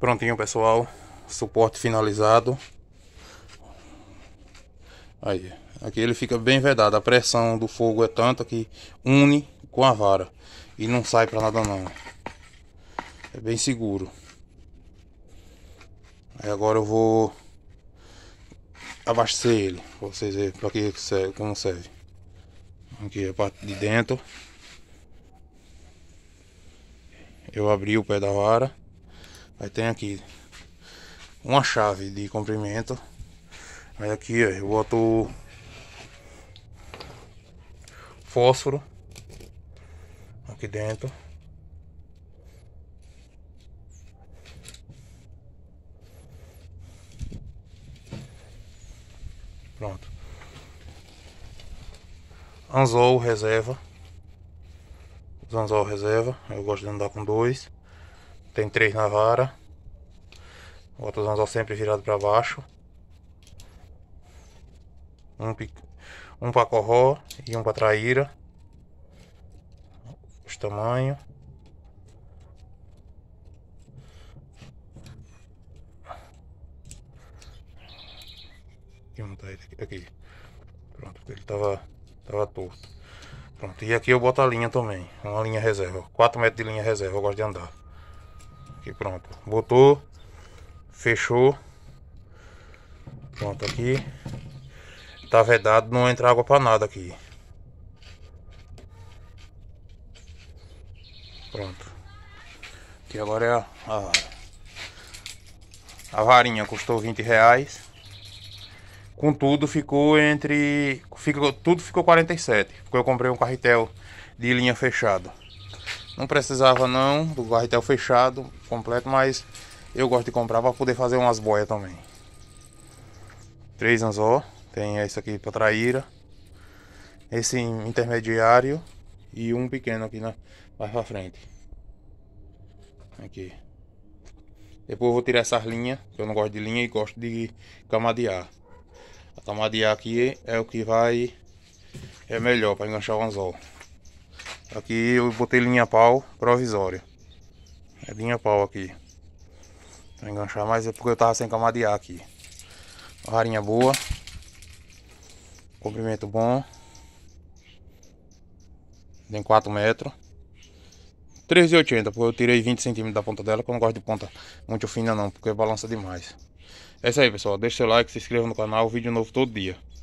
Prontinho, pessoal. Suporte finalizado. Aí, aqui ele fica bem vedado. A pressão do fogo é tanta que une com a vara. E não sai para nada não. É bem seguro. Aí agora eu vou abastecer ele. Pra vocês verem pra que serve, como serve. Aqui a parte de dentro. Eu abri o pé da vara. Aí tem aqui uma chave de comprimento. Aí aqui ó, eu boto fósforo aqui dentro. Pronto. Anzol reserva. Os anzol reserva. Eu gosto de andar com dois. Tem três na vara. O outro anzol tá sempre virado para baixo. Um, um para corró e um para traíra. Os tamanhos. e um ele tá aqui. Pronto, ele tava, tava torto. Pronto, e aqui eu boto a linha também. Uma linha reserva. 4 metros de linha reserva, eu gosto de andar. Aqui, pronto. Botou. Fechou. Pronto, aqui. Tá vedado, não entra água pra nada aqui. Pronto. Aqui agora é a, a, a varinha. Custou 20 reais. Contudo, ficou entre... Ficou, tudo ficou 47. Porque eu comprei um carretel de linha fechada. Não precisava não do garretel fechado, completo, mas eu gosto de comprar para poder fazer umas boias também. Três anzol, tem esse aqui para traíra, esse intermediário e um pequeno aqui na mais para frente. Aqui. Depois eu vou tirar essas linhas, que eu não gosto de linha e gosto de camadear. A camadear aqui é o que vai é melhor para enganchar o anzol. Aqui eu botei linha pau provisória. É linha pau aqui. Pra enganchar, mas é porque eu tava sem camadear aqui. Varinha boa. Comprimento bom. Tem 4 metros. 3,80, porque eu tirei 20 centímetros da ponta dela, que eu não gosto de ponta muito fina não, porque balança demais. É isso aí pessoal, deixa seu like, se inscreva no canal, vídeo novo todo dia.